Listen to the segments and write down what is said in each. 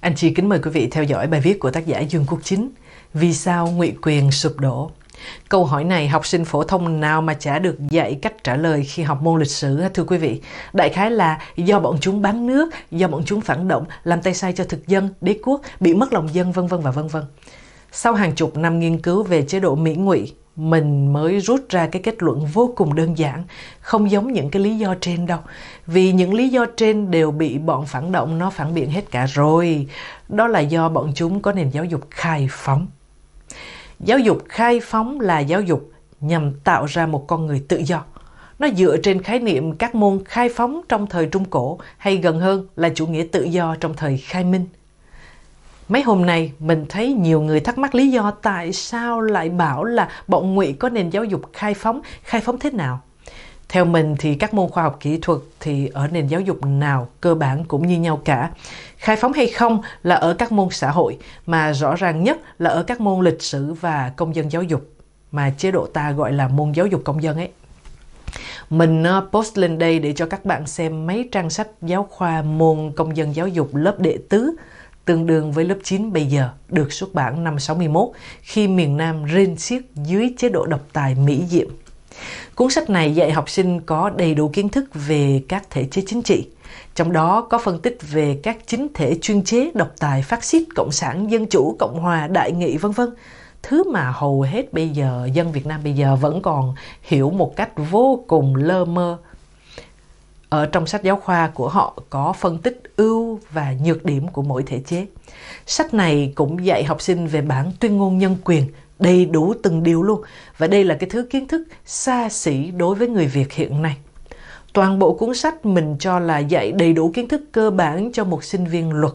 Anh chị kính mời quý vị theo dõi bài viết của tác giả Dương Quốc Chính Vì sao ngụy quyền sụp đổ? Câu hỏi này học sinh phổ thông nào mà chả được dạy cách trả lời khi học môn lịch sử thưa quý vị. Đại khái là do bọn chúng bám nước, do bọn chúng phản động, làm tay sai cho thực dân, đế quốc, bị mất lòng dân vân vân và vân vân. Sau hàng chục năm nghiên cứu về chế độ Mỹ ngụy, mình mới rút ra cái kết luận vô cùng đơn giản, không giống những cái lý do trên đâu. Vì những lý do trên đều bị bọn phản động nó phản biện hết cả rồi. Đó là do bọn chúng có nền giáo dục khai phóng. Giáo dục khai phóng là giáo dục nhằm tạo ra một con người tự do. Nó dựa trên khái niệm các môn khai phóng trong thời Trung Cổ hay gần hơn là chủ nghĩa tự do trong thời khai minh – Mấy hôm nay mình thấy nhiều người thắc mắc lý do tại sao lại bảo là bọn ngụy có nền giáo dục khai phóng, khai phóng thế nào? Theo mình thì các môn khoa học kỹ thuật thì ở nền giáo dục nào cơ bản cũng như nhau cả. Khai phóng hay không là ở các môn xã hội mà rõ ràng nhất là ở các môn lịch sử và công dân giáo dục mà chế độ ta gọi là môn giáo dục công dân ấy. Mình ờ, post lên đây để cho các bạn xem mấy trang sách giáo khoa môn công dân giáo dục lớp đệ tứ tương đương với lớp 9 bây giờ, được xuất bản năm 61 khi miền Nam rên xiết dưới chế độ độc tài Mỹ Diệm. Cuốn sách này dạy học sinh có đầy đủ kiến thức về các thể chế chính trị, trong đó có phân tích về các chính thể chuyên chế độc tài phát xít, cộng sản, dân chủ, cộng hòa, đại nghị vân vân thứ mà hầu hết bây giờ dân Việt Nam bây giờ vẫn còn hiểu một cách vô cùng lơ mơ ở trong sách giáo khoa của họ có phân tích ưu và nhược điểm của mỗi thể chế. Sách này cũng dạy học sinh về bản tuyên ngôn nhân quyền đầy đủ từng điều luôn và đây là cái thứ kiến thức xa xỉ đối với người Việt hiện nay. Toàn bộ cuốn sách mình cho là dạy đầy đủ kiến thức cơ bản cho một sinh viên luật.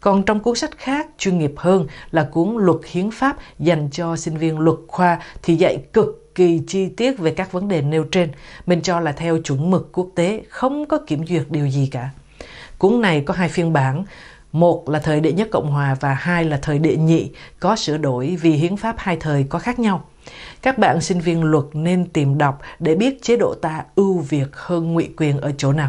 Còn trong cuốn sách khác chuyên nghiệp hơn là cuốn Luật Hiến pháp dành cho sinh viên luật khoa thì dạy cực kỳ chi tiết về các vấn đề nêu trên, mình cho là theo chuẩn mực quốc tế, không có kiểm duyệt điều gì cả. Cuốn này có hai phiên bản, một là thời đệ nhất Cộng hòa và hai là thời đệ nhị có sửa đổi vì hiến pháp hai thời có khác nhau. Các bạn sinh viên luật nên tìm đọc để biết chế độ ta ưu việt hơn ngụy quyền ở chỗ nào.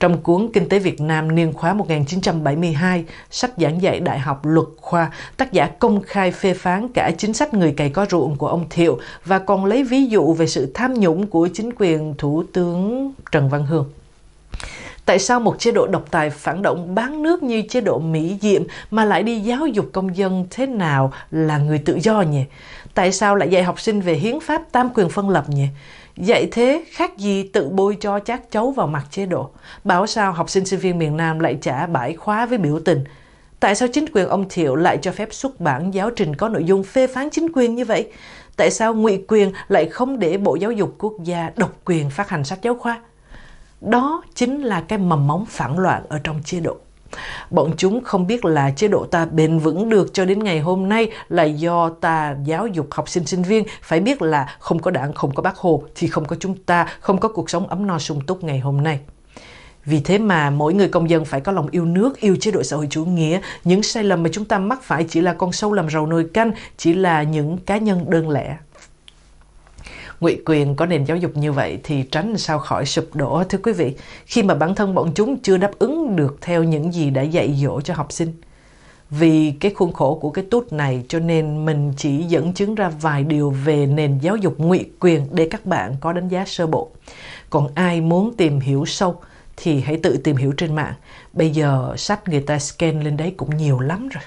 Trong cuốn Kinh tế Việt Nam niên khóa 1972, sách giảng dạy Đại học Luật Khoa, tác giả công khai phê phán cả chính sách người cày có ruộng của ông Thiệu và còn lấy ví dụ về sự tham nhũng của chính quyền Thủ tướng Trần Văn Hương. Tại sao một chế độ độc tài phản động bán nước như chế độ Mỹ Diệm mà lại đi giáo dục công dân thế nào là người tự do nhỉ? Tại sao lại dạy học sinh về hiến pháp tam quyền phân lập nhỉ? Dạy thế khác gì tự bôi cho chát chấu vào mặt chế độ. Bảo sao học sinh sinh viên miền Nam lại trả bãi khóa với biểu tình. Tại sao chính quyền ông Thiệu lại cho phép xuất bản giáo trình có nội dung phê phán chính quyền như vậy? Tại sao ngụy quyền lại không để Bộ Giáo dục Quốc gia độc quyền phát hành sách giáo khoa? Đó chính là cái mầm móng phản loạn ở trong chế độ. Bọn chúng không biết là chế độ ta bền vững được cho đến ngày hôm nay là do ta giáo dục học sinh sinh viên phải biết là không có đảng, không có bác Hồ thì không có chúng ta, không có cuộc sống ấm no sung túc ngày hôm nay. Vì thế mà mỗi người công dân phải có lòng yêu nước, yêu chế độ xã hội chủ nghĩa. Những sai lầm mà chúng ta mắc phải chỉ là con sâu làm rầu nồi canh, chỉ là những cá nhân đơn lẻ ngụy quyền có nền giáo dục như vậy thì tránh sao khỏi sụp đổ thưa quý vị khi mà bản thân bọn chúng chưa đáp ứng được theo những gì đã dạy dỗ cho học sinh vì cái khuôn khổ của cái tút này cho nên mình chỉ dẫn chứng ra vài điều về nền giáo dục ngụy quyền để các bạn có đánh giá sơ bộ còn ai muốn tìm hiểu sâu thì hãy tự tìm hiểu trên mạng bây giờ sách người ta scan lên đấy cũng nhiều lắm rồi